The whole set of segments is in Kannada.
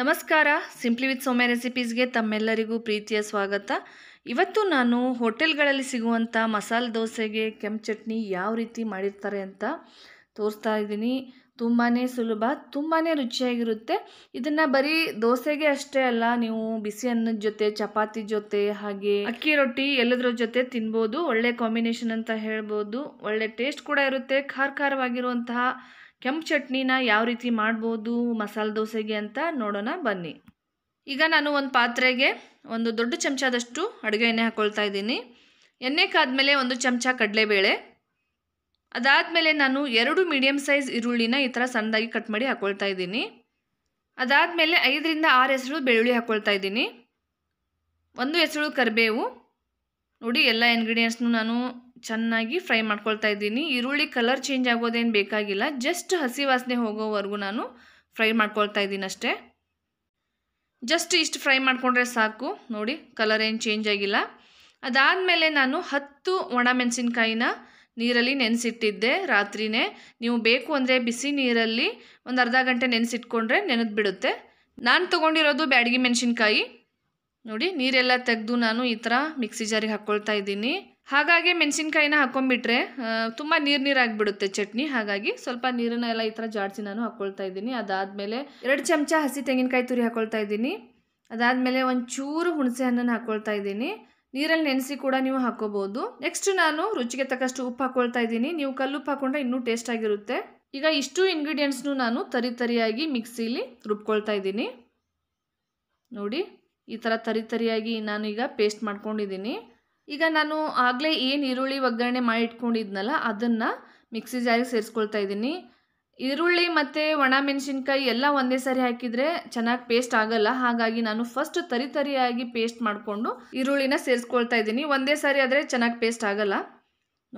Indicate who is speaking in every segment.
Speaker 1: ನಮಸ್ಕಾರ ಸಿಂಪ್ಲಿ ವಿತ್ ಸೋಮ್ಯ ರೆಸಿಪೀಸ್ಗೆ ತಮ್ಮೆಲ್ಲರಿಗೂ ಪ್ರೀತಿಯ ಸ್ವಾಗತ ಇವತ್ತು ನಾನು ಹೋಟೆಲ್ಗಳಲ್ಲಿ ಸಿಗುವಂಥ ಮಸಾಲೆ ದೋಸೆಗೆ ಕೆಂಪು ಚಟ್ನಿ ಯಾವ ರೀತಿ ಮಾಡಿರ್ತಾರೆ ಅಂತ ತೋರಿಸ್ತಾ ಇದ್ದೀನಿ ತುಂಬಾ ಸುಲಭ ತುಂಬಾ ರುಚಿಯಾಗಿರುತ್ತೆ ಇದನ್ನು ಬರೀ ದೋಸೆಗೆ ಅಷ್ಟೇ ಅಲ್ಲ ನೀವು ಬಿಸಿ ಅನ್ನದ ಜೊತೆ ಚಪಾತಿ ಜೊತೆ ಹಾಗೆ ಅಕ್ಕಿ ರೊಟ್ಟಿ ಎಲ್ಲದರ ಜೊತೆ ತಿನ್ಬೋದು ಒಳ್ಳೆ ಕಾಂಬಿನೇಷನ್ ಅಂತ ಹೇಳ್ಬೋದು ಒಳ್ಳೆ ಟೇಸ್ಟ್ ಕೂಡ ಇರುತ್ತೆ ಖಾರ ಖಾರವಾಗಿರುವಂತಹ ಕೆಂಪು ಚಟ್ನಿನ ಯಾವ ರೀತಿ ಮಾಡ್ಬೋದು ಮಸಾಲೆ ದೋಸೆಗೆ ಅಂತ ನೋಡೋಣ ಬನ್ನಿ ಈಗ ನಾನು ಒಂದು ಪಾತ್ರೆಗೆ ಒಂದು ದೊಡ್ಡ ಚಮಚದಷ್ಟು ಅಡುಗೆ ಎಣ್ಣೆ ಹಾಕ್ಕೊಳ್ತಾ ಇದ್ದೀನಿ ಎಣ್ಣೆ ಕಾದ್ಮೇಲೆ ಒಂದು ಚಮಚ ಕಡಲೆಬೇಳೆ ಅದಾದಮೇಲೆ ನಾನು ಎರಡು ಮೀಡಿಯಮ್ ಸೈಜ್ ಈರುಳ್ಳಿನ ಈ ಥರ ಸಣ್ಣದಾಗಿ ಕಟ್ ಮಾಡಿ ಹಾಕ್ಕೊಳ್ತಾ ಇದ್ದೀನಿ ಅದಾದಮೇಲೆ ಐದರಿಂದ ಆರು ಹೆಸರು ಬೆಳ್ಳುಳ್ಳಿ ಹಾಕ್ಕೊಳ್ತಾ ಇದ್ದೀನಿ ಒಂದು ಹೆಸರು ಕರಿಬೇವು ನೋಡಿ ಎಲ್ಲ ಇಂಗ್ರೀಡಿಯೆಂಟ್ಸ್ನು ನಾನು ಚೆನ್ನಾಗಿ ಫ್ರೈ ಮಾಡ್ಕೊಳ್ತಾ ಇದ್ದೀನಿ ಈರುಳ್ಳಿ ಕಲರ್ ಚೇಂಜ್ ಆಗೋದೇನು ಬೇಕಾಗಿಲ್ಲ ಜಸ್ಟ್ ಹಸಿ ವಾಸನೆ ಹೋಗೋವರೆಗೂ ನಾನು ಫ್ರೈ ಮಾಡ್ಕೊಳ್ತಾ ಇದ್ದೀನಿ ಅಷ್ಟೇ ಜಸ್ಟ್ ಇಷ್ಟು ಫ್ರೈ ಮಾಡಿಕೊಂಡ್ರೆ ಸಾಕು ನೋಡಿ ಕಲರ್ ಏನು ಚೇಂಜ್ ಆಗಿಲ್ಲ ಅದಾದಮೇಲೆ ನಾನು ಹತ್ತು ಒಣ ಮೆಣಸಿನ್ಕಾಯಿನ ನೀರಲ್ಲಿ ನೆನೆಸಿಟ್ಟಿದ್ದೆ ರಾತ್ರಿನೇ ನೀವು ಬೇಕು ಅಂದರೆ ಬಿಸಿ ನೀರಲ್ಲಿ ಒಂದು ಅರ್ಧ ಗಂಟೆ ನೆನೆಸಿಟ್ಕೊಂಡ್ರೆ ನೆನೆದು ಬಿಡುತ್ತೆ ನಾನು ತೊಗೊಂಡಿರೋದು ಬ್ಯಾಡಗಿ ಮೆಣಸಿನ್ಕಾಯಿ ನೋಡಿ ನೀರೆಲ್ಲ ತೆಗೆದು ನಾನು ಈ ಥರ ಮಿಕ್ಸಿ ಜಾರಿಗೆ ಹಾಕ್ಕೊಳ್ತಾ ಇದ್ದೀನಿ ಹಾಗಾಗಿ ಮೆಣಸಿನ್ಕಾಯಿನ ಹಾಕೊಂಡ್ಬಿಟ್ರೆ ತುಂಬ ನೀರು ನೀರಾಗಿಬಿಡುತ್ತೆ ಚಟ್ನಿ ಹಾಗಾಗಿ ಸ್ವಲ್ಪ ನೀರನ್ನ ಎಲ್ಲ ಈ ಥರ ಜಾಡಿಸಿ ನಾನು ಹಾಕ್ಕೊಳ್ತಾ ಇದ್ದೀನಿ ಅದಾದಮೇಲೆ ಎರಡು ಚಮಚ ಹಸಿ ತೆಂಗಿನಕಾಯಿ ತುರಿ ಹಾಕ್ಕೊಳ್ತಾ ಇದ್ದೀನಿ ಅದಾದಮೇಲೆ ಒಂದು ಚೂರು ಹುಣಸೆ ಹಣ್ಣನ್ನು ಹಾಕ್ಕೊಳ್ತಾ ಇದ್ದೀನಿ ನೀರಲ್ಲಿ ನೆನೆಸಿ ಕೂಡ ನೀವು ಹಾಕೋಬಹುದು ನೆಕ್ಸ್ಟ್ ನಾನು ರುಚಿಗೆ ತಕ್ಕಷ್ಟು ಉಪ್ಪು ಹಾಕೊಳ್ತಾ ಇದ್ದೀನಿ ನೀವು ಕಲ್ಲುಪ್ಪು ಹಾಕೊಂಡ್ರೆ ಇನ್ನೂ ಟೇಸ್ಟ್ ಆಗಿರುತ್ತೆ ಈಗ ಇಷ್ಟು ಇಂಗ್ರೀಡಿಯೆಂಟ್ಸ್ನು ನಾನು ತರಿ ತರಿಯಾಗಿ ಮಿಕ್ಸಿಲಿ ರುಬ್ಕೊಳ್ತಾ ಇದ್ದೀನಿ ನೋಡಿ ಈ ಥರ ತರಿ ತರಿಯಾಗಿ ನಾನು ಈಗ ಪೇಸ್ಟ್ ಮಾಡ್ಕೊಂಡಿದ್ದೀನಿ ಈಗ ನಾನು ಆಗಲೇ ಏನು ಈರುಳ್ಳಿ ಒಗ್ಗರಣೆ ಮಾಡಿ ಇಟ್ಕೊಂಡಿದ್ನಲ್ಲ ಅದನ್ನು ಮಿಕ್ಸಿ ಜಾರಿಗೆ ಸೇರಿಸ್ಕೊಳ್ತಾ ಇದ್ದೀನಿ ಈರುಳ್ಳಿ ಮತ್ತು ಒಣ ಮೆಣಸಿನ್ಕಾಯಿ ಎಲ್ಲ ಒಂದೇ ಸಾರಿ ಹಾಕಿದರೆ ಚೆನ್ನಾಗಿ ಪೇಸ್ಟ್ ಆಗಲ್ಲ ಹಾಗಾಗಿ ನಾನು ಫಸ್ಟ್ ತರಿ ತರಿಯಾಗಿ ಪೇಸ್ಟ್ ಮಾಡಿಕೊಂಡು ಈರುಳ್ಳಿನ ಸೇರಿಸ್ಕೊಳ್ತಾ ಇದ್ದೀನಿ ಒಂದೇ ಸಾರಿ ಆದರೆ ಚೆನ್ನಾಗಿ ಪೇಸ್ಟ್ ಆಗಲ್ಲ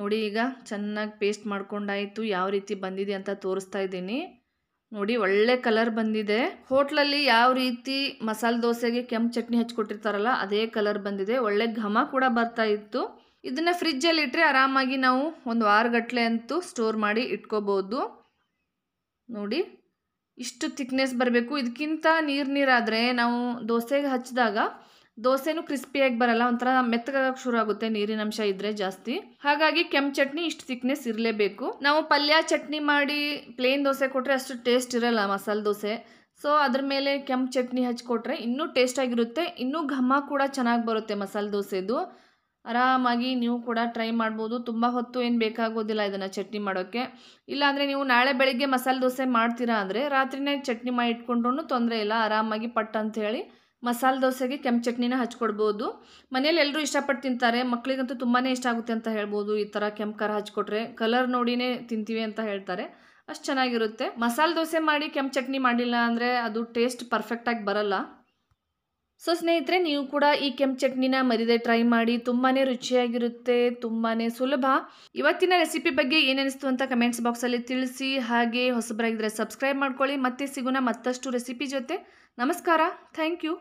Speaker 1: ನೋಡಿ ಈಗ ಚೆನ್ನಾಗಿ ಪೇಸ್ಟ್ ಮಾಡ್ಕೊಂಡಾಯಿತು ಯಾವ ರೀತಿ ಬಂದಿದೆ ಅಂತ ತೋರಿಸ್ತಾ ಇದ್ದೀನಿ ನೋಡಿ ಒಳ್ಳೆ ಕಲರ್ ಬಂದಿದೆ ಹೋಟ್ಲಲ್ಲಿ ಯಾವ ರೀತಿ ಮಸಾಲೆ ದೋಸೆಗೆ ಕೆಂಪು ಚಟ್ನಿ ಹಚ್ಕೊಟ್ಟಿರ್ತಾರಲ್ಲ ಅದೇ ಕಲರ್ ಬಂದಿದೆ ಒಳ್ಳೆ ಘಮ ಕೂಡ ಬರ್ತಾ ಇತ್ತು ಇದನ್ನ ಫ್ರಿಜ್ಜಲ್ಲಿ ಇಟ್ಟರೆ ಆರಾಮಾಗಿ ನಾವು ಒಂದು ವಾರಗಟ್ಟಲೆ ಅಂತೂ ಸ್ಟೋರ್ ಮಾಡಿ ಇಟ್ಕೋಬೋದು ನೋಡಿ ಇಷ್ಟು ಥಿಕ್ನೆಸ್ ಬರಬೇಕು ಇದಕ್ಕಿಂತ ನೀರು ನೀರಾದರೆ ನಾವು ದೋಸೆಗೆ ಹಚ್ಚಿದಾಗ ದೋಸೆನೂ ಕ್ರಿಸ್ಪಿಯಾಗಿ ಬರಲ್ಲ ಒಂಥರ ಮೆತ್ತಗಾಗಕ್ಕೆ ಶುರು ಆಗುತ್ತೆ ನೀರಿನ ಅಂಶ ಇದ್ದರೆ ಜಾಸ್ತಿ ಹಾಗಾಗಿ ಕೆಂಪು ಚಟ್ನಿ ಇಷ್ಟು ಥಿಕ್ನೆಸ್ ಇರಲೇಬೇಕು ನಾವು ಪಲ್ಯ ಚಟ್ನಿ ಮಾಡಿ ಪ್ಲೇನ್ ದೋಸೆ ಕೊಟ್ಟರೆ ಅಷ್ಟು ಟೇಸ್ಟ್ ಇರಲ್ಲ ಮಸಾಲೆ ದೋಸೆ ಸೊ ಅದ್ರ ಮೇಲೆ ಕೆಂಪು ಚಟ್ನಿ ಹಚ್ಕೊಟ್ರೆ ಇನ್ನೂ ಟೇಸ್ಟಾಗಿರುತ್ತೆ ಇನ್ನೂ ಘಮ ಕೂಡ ಚೆನ್ನಾಗಿ ಬರುತ್ತೆ ಮಸಾಲೆ ದೋಸೆದು ಆರಾಮಾಗಿ ನೀವು ಕೂಡ ಟ್ರೈ ಮಾಡ್ಬೋದು ತುಂಬ ಹೊತ್ತು ಏನು ಬೇಕಾಗೋದಿಲ್ಲ ಇದನ್ನು ಚಟ್ನಿ ಮಾಡೋಕ್ಕೆ ಇಲ್ಲಾಂದರೆ ನೀವು ನಾಳೆ ಬೆಳಿಗ್ಗೆ ಮಸಾಲೆ ದೋಸೆ ಮಾಡ್ತೀರಾ ಅಂದರೆ ರಾತ್ರಿನೇ ಚಟ್ನಿ ಮಾಡಿ ಇಟ್ಕೊಂಡ್ರೂ ತೊಂದರೆ ಇಲ್ಲ ಆರಾಮಾಗಿ ಪಟ್ ಅಂಥೇಳಿ ಮಸಾಲೆ ದೋಸೆಗೆ ಕೆಂಪು ಚಟ್ನಿನ ಹಚ್ಕೊಡ್ಬೋದು ಮನೇಲಿ ಎಲ್ಲರೂ ಇಷ್ಟಪಟ್ಟು ತಿಂತಾರೆ ಮಕ್ಕಳಿಗಂತೂ ತುಂಬಾ ಇಷ್ಟ ಆಗುತ್ತೆ ಅಂತ ಹೇಳ್ಬೋದು ಈ ಥರ ಕೆಂಪು ಖಾರ ಹಚ್ಕೊಟ್ರೆ ಕಲರ್ ನೋಡಿನೇ ತಿಂತೀವಿ ಅಂತ ಹೇಳ್ತಾರೆ ಅಷ್ಟು ಚೆನ್ನಾಗಿರುತ್ತೆ ಮಸಾಲೆ ದೋಸೆ ಮಾಡಿ ಕೆಂಪು ಚಟ್ನಿ ಮಾಡಿಲ್ಲ ಅಂದರೆ ಅದು ಟೇಸ್ಟ್ ಪರ್ಫೆಕ್ಟಾಗಿ ಬರಲ್ಲ ಸೊ ಸ್ನೇಹಿತರೆ ನೀವು ಕೂಡ ಈ ಕೆಂಪು ಚಟ್ನಿನ ಮರಿದೆ ಟ್ರೈ ಮಾಡಿ ತುಂಬಾ ರುಚಿಯಾಗಿರುತ್ತೆ ತುಂಬಾ ಸುಲಭ ಇವತ್ತಿನ ರೆಸಿಪಿ ಬಗ್ಗೆ ಏನಿಸ್ತು ಅಂತ ಕಮೆಂಟ್ಸ್ ಬಾಕ್ಸಲ್ಲಿ ತಿಳಿಸಿ ಹಾಗೆ ಹೊಸಬರಾಗಿದ್ದರೆ ಸಬ್ಸ್ಕ್ರೈಬ್ ಮಾಡ್ಕೊಳ್ಳಿ ಮತ್ತೆ ಸಿಗೋಣ ಮತ್ತಷ್ಟು ರೆಸಿಪಿ ಜೊತೆ ನಮಸ್ಕಾರ ಥ್ಯಾಂಕ್ ಯು